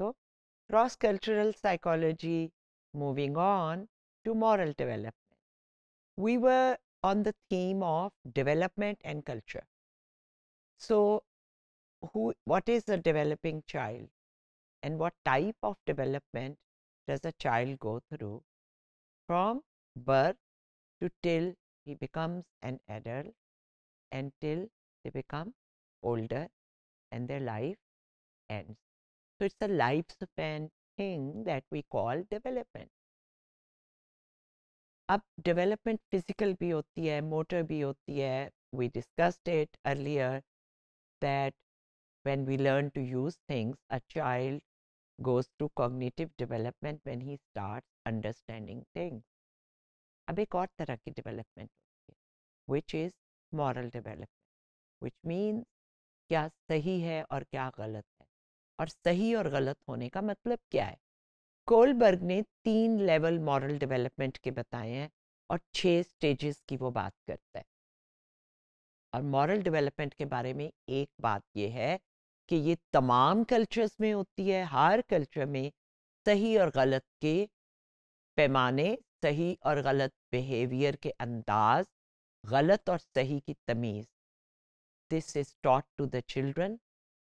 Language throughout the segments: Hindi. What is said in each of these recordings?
UNESCO, cross cultural psychology, moving on to moral development. We were on the theme of development and culture. So, who, what is a developing child and what type of development does a child go through from birth to till he becomes an adult until they become older and their life ends. So, it is a lifespan thing that we call development. Up development, physical भी होती है मोटर भी we discussed it earlier that when we learn to use things, a child goes through cognitive development when he starts understanding things. अब एक और तरह की development, which है which is moral development which means क्या सही है और सही और गलत होने का मतलब क्या है कोलबर्ग ने तीन लेवल मॉरल डेवलपमेंट के बताए हैं और छः स्टेजेस की वो बात करता है और मॉरल डेवलपमेंट के बारे में एक बात ये है कि ये तमाम कल्चर्स में होती है हर कल्चर में सही और गलत के पैमाने सही और गलत बिहेवियर के अंदाज गलत और सही की तमीज़ this is taught to the children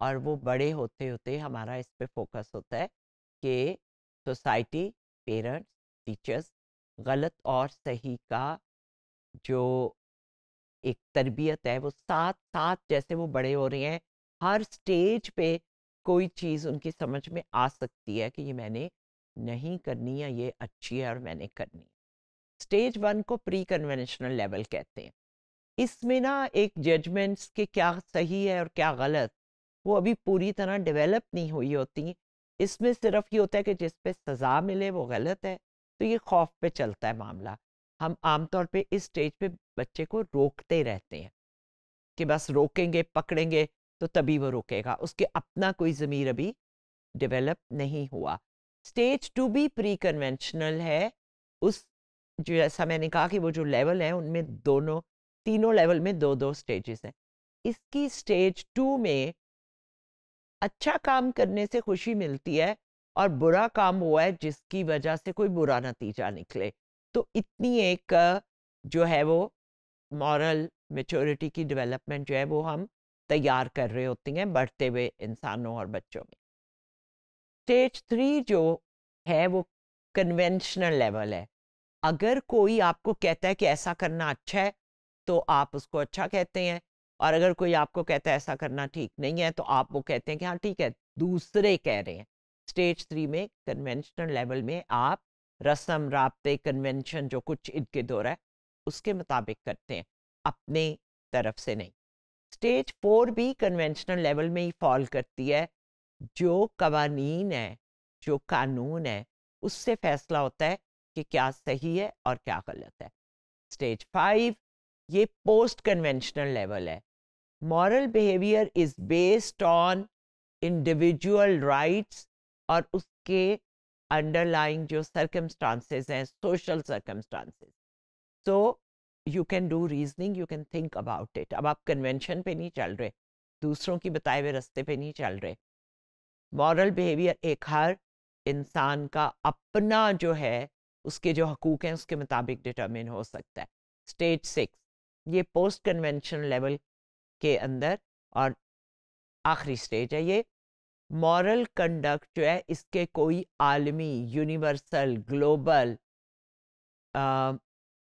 और वो बड़े होते होते हमारा इस पर फोकस होता है कि सोसाइटी पेरेंट्स टीचर्स गलत और सही का जो एक तरबियत है वो साथ साथ जैसे वो बड़े हो रहे हैं हर स्टेज पे कोई चीज़ उनकी समझ में आ सकती है कि ये मैंने नहीं करनी है ये अच्छी है और मैंने करनी है स्टेज वन को प्री कन्वेंशनल लेवल कहते हैं इसमें ना एक जजमेंट्स के क्या सही है और क्या गलत वो अभी पूरी तरह डेवलप नहीं हुई होती इसमें सिर्फ ये होता है कि जिस पे सज़ा मिले वो गलत है तो ये खौफ पे चलता है मामला हम आमतौर पे इस स्टेज पे बच्चे को रोकते रहते हैं कि बस रोकेंगे पकड़ेंगे तो तभी वो रोकेगा उसके अपना कोई ज़मीर अभी डेवलप नहीं हुआ स्टेज टू भी प्री कन्वेंशनल है उस जो जैसा मैंने कहा कि वो जो लेवल है उनमें दोनों तीनों लेवल में दो दो स्टेजेस हैं इसकी स्टेज टू में अच्छा काम करने से खुशी मिलती है और बुरा काम वो है जिसकी वजह से कोई बुरा नतीजा निकले तो इतनी एक जो है वो मॉरल मेचोरिटी की डेवलपमेंट जो है वो हम तैयार कर रहे होती हैं बढ़ते हुए इंसानों और बच्चों में स्टेज थ्री जो है वो कन्वेंशनल लेवल है अगर कोई आपको कहता है कि ऐसा करना अच्छा है तो आप उसको अच्छा कहते हैं और अगर कोई आपको कहता है ऐसा करना ठीक नहीं है तो आप वो कहते हैं कि हाँ ठीक है दूसरे कह रहे हैं स्टेज थ्री में कन्वेंशनल लेवल में आप रस्म रबते कन्वेंशन जो कुछ इनके दौर है उसके मुताबिक करते हैं अपने तरफ से नहीं स्टेज फोर भी कन्वेंशनल लेवल में ही फॉल करती है जो कवानीन है जो कानून है उससे फैसला होता है कि क्या सही है और क्या गलत है स्टेज फाइव ये पोस्ट कन्वेंशनल लेवल है moral behaviour is based on individual rights और उसके अंडरलाइंग जो सर्कमस्टांसेस हैं social circumstances so you can do reasoning you can think about it अब आप कन्वेंशन पे नहीं चल रहे दूसरों की बताए हुए रस्ते पे नहीं चल रहे मॉरल बिहेवियर एक हर इंसान का अपना जो है उसके जो हकूक हैं उसके मुताबिक डिटर्मिन हो सकता है स्टेज सिक्स ये पोस्ट कन्वेंशन लेवल के अंदर और आखिरी स्टेज है ये मॉरल कंडक्ट जो है इसके कोई आलमी यूनिवर्सल ग्लोबल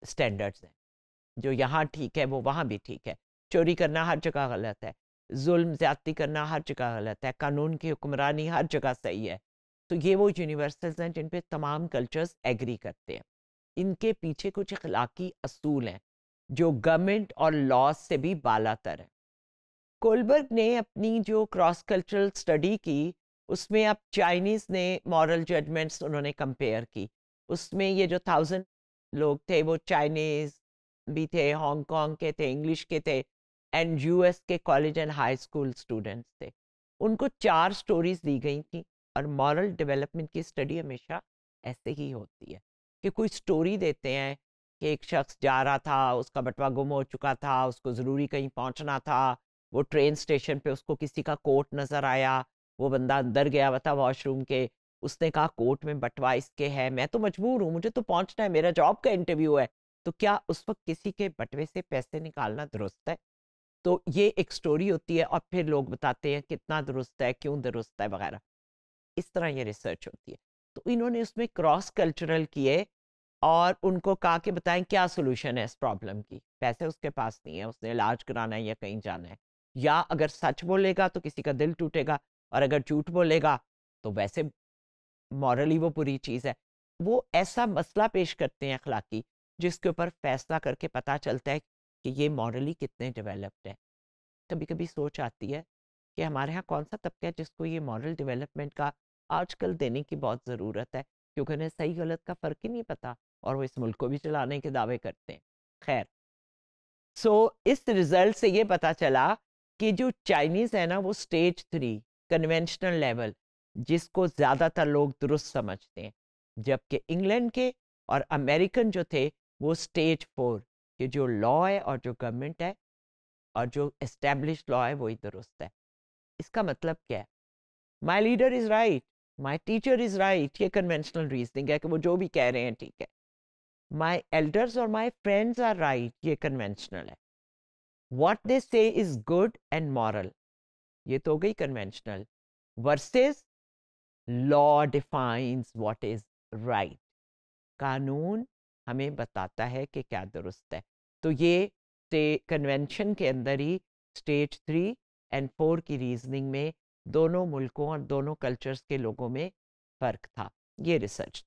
स्टैंडर्ड्स हैं जो यहाँ ठीक है वो वहाँ भी ठीक है चोरी करना हर जगह गलत है जुल्म ज़्यादती करना हर जगह गलत है कानून की हुक्मरानी हर जगह सही है तो ये वो यूनिवर्सल्स हैं जिन पे तमाम कल्चर्स एग्री करते हैं इनके पीछे कुछ अखलाकी असूल हैं जो गवर्नमेंट और लॉज से भी बालातर है कोलबर्ग ने अपनी जो क्रॉस कल्चरल स्टडी की उसमें अब चाइनीज़ ने मॉरल जजमेंट्स उन्होंने कंपेयर की उसमें ये जो थाउजेंड लोग थे वो चाइनीज़ भी थे हांगकॉन्ग के थे इंग्लिश के थे एंड यूएस के college and high school students थे उनको चार स्टोरीज दी गई थी और मॉरल डेवलपमेंट की स्टडी हमेशा ऐसे ही होती है कि कोई स्टोरी देते हैं कि एक शख्स जा रहा था उसका बटवा गुम हो चुका था उसको ज़रूरी कहीं पहुंचना था वो ट्रेन स्टेशन पे उसको किसी का कोट नज़र आया वो बंदा अंदर गया हुआ था वॉशरूम के उसने कहा कोर्ट में बटवा इसके है मैं तो मजबूर हूँ मुझे तो पहुँचना है मेरा जॉब का इंटरव्यू है तो क्या उस वक्त किसी के बटवे से पैसे निकालना दुरुस्त है तो ये एक स्टोरी होती है और फिर लोग बताते हैं कितना दुरुस्त है क्यों दुरुस्त है वगैरह इस तरह ये रिसर्च होती है तो इन्होंने उसमें क्रॉस कल्चरल किए और उनको कहा कि बताएं क्या सोल्यूशन है इस प्रॉब्लम की पैसे उसके पास नहीं है उसने इलाज कराना है या कहीं जाना है या अगर सच बोलेगा तो किसी का दिल टूटेगा और अगर झूठ बोलेगा तो वैसे मॉरली वो बुरी चीज़ है वो ऐसा मसला पेश करते हैं अखलाकी जिसके ऊपर फैसला करके पता चलता है कि ये मॉरली कितने डेवलप्ड है कभी कभी सोच आती है कि हमारे यहाँ कौन सा तबका है जिसको ये मॉरल डेवलपमेंट का आजकल देने की बहुत ज़रूरत है क्योंकि उन्हें सही गलत का फ़र्क ही नहीं पता और वो इस मुल्क को भी चलाने के दावे करते हैं खैर सो so, इस रिजल्ट से ये पता चला कि जो चाइनीज़ है ना वो स्टेज थ्री कन्वेंशनल लेवल जिसको ज़्यादातर लोग दुरुस्त समझते हैं जबकि इंग्लैंड के और अमेरिकन जो थे वो स्टेज फोर कि जो लॉ है और जो गवर्नमेंट है और जो इस्टेब्लिश लॉ है वही दुरुस्त है इसका मतलब क्या है my leader is right my teacher is right ये कन्वेंशनल रीजनिंग है कि वो जो भी कह रहे हैं ठीक है माई एल्डर्स और माई फ्रेंड्स आर राइट ये कन्वेंशनल है what they say is good and moral ये तो हो गई conventional versus law defines what is right कानून हमें बताता है कि क्या दुरुस्त है तो ये कन्वेंशन के अंदर ही स्टेज थ्री एंड फोर की रीजनिंग में दोनों मुल्कों और दोनों कल्चर्स के लोगों में फ़र्क था ये रिसर्च